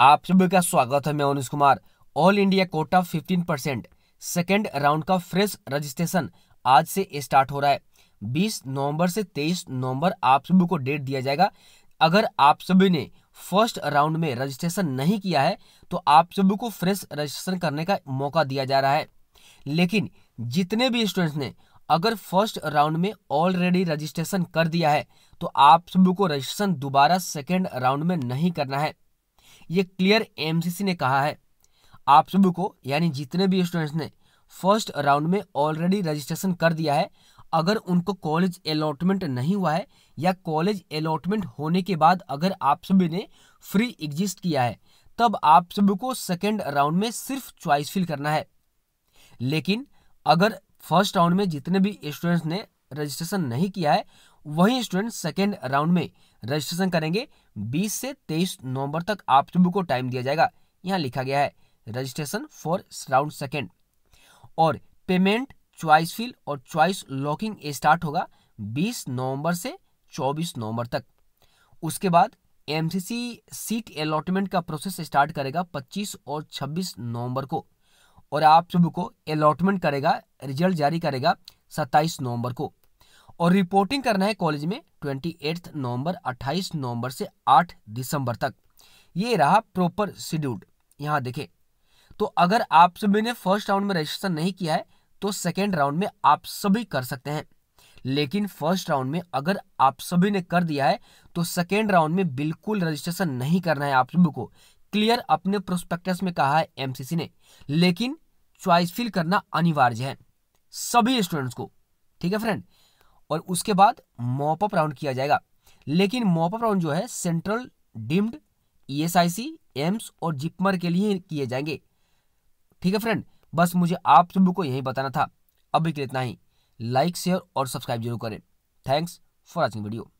आप सभी का स्वागत है मैं Anuj Kumar all India quota 15 percent second round का फ्रेश रजिस्ट्रेशन आज से स्टार्ट हो रहा है 20 नवंबर से 23 नवंबर आप सभी को डेट दिया जाएगा अगर आप सभी ने फर्स्ट राउंड में रजिस्ट्रेशन नहीं किया है तो आप सभी को फ्रेश रजिस्ट्रेशन करने का मौका दिया जा रहा है लेकिन जितने भी स्टूडेंट्स ने अगर फर्स्ट राउंड में ऑलरेडी रजिस्ट्रेशन कर दिया है तो आप सभी को रजिस्ट्रेशन दोबारा सेकेंड राउंड में नहीं करना है ये क्लियर एमसीसी ने कहा है आप सभी को यानी जितने भी स्टूडेंट्स ने फर्स्ट राउंड में ऑलरेडी रजिस्ट्रेशन कर दिया है अगर उनको कॉलेज अलॉटमेंट नहीं हुआ है या कॉलेज अलॉटमेंट होने के बाद अगर आप सभी ने फ्री एग्जिस्ट किया है तब आप सभी को सेकेंड राउंड में सिर्फ च्वाइस फिल करना है लेकिन अगर फर्स्ट राउंड में जितने भी स्टूडेंट्स ने रजिस्ट्रेशन नहीं किया है वही स्टूडेंट सेकेंड राउंड में रजिस्ट्रेशन करेंगे 20 से 23 नवंबर तक आप सभी को टाइम दिया जाएगा यहाँ लिखा गया है रजिस्ट्रेशन फॉर राउंड सेकेंड और पेमेंट च्वाइस फिल और च्वाइस लॉकिंग स्टार्ट होगा 20 नवंबर से 24 नवंबर तक उसके बाद एमसीसी सीट अलॉटमेंट का प्रोसेस स्टार्ट करेगा 25 और 26 नवंबर को और आप सभी को अलॉटमेंट करेगा रिजल्ट जारी करेगा 27 नवंबर को और रिपोर्टिंग करना है कॉलेज में ट्वेंटी एट्थ नवम्बर अट्ठाईस नवम्बर से आठ दिसंबर तक ये रहा प्रॉपर शेड्यूल यहाँ देखे तो अगर आप सभी ने फर्स्ट राउंड में रजिस्ट्रेशन नहीं किया है तो सेकेंड राउंड में आप सभी कर सकते हैं लेकिन फर्स्ट राउंड में अगर आप सभी ने कर दिया है तो सेकेंड राउंड में बिल्कुल रजिस्ट्रेशन नहीं करना है आप सभी को क्लियर अपने प्रोस्पेक्टस में कहा है एमसीसी ने लेकिन च्वाइस फिल करना अनिवार्य है सभी स्टूडेंट्स को ठीक है फ्रेंड और उसके बाद मॉपअप राउंड किया जाएगा लेकिन मॉपअप राउंड जो है सेंट्रल डिम्ड ईएसआईसी एम्स और जिपमर के लिए किए जाएंगे ठीक है फ्रेंड बस मुझे आप सबको यही बताना था अभी के लिए इतना ही लाइक शेयर और सब्सक्राइब जरूर करें थैंक्स फॉर वॉचिंग वीडियो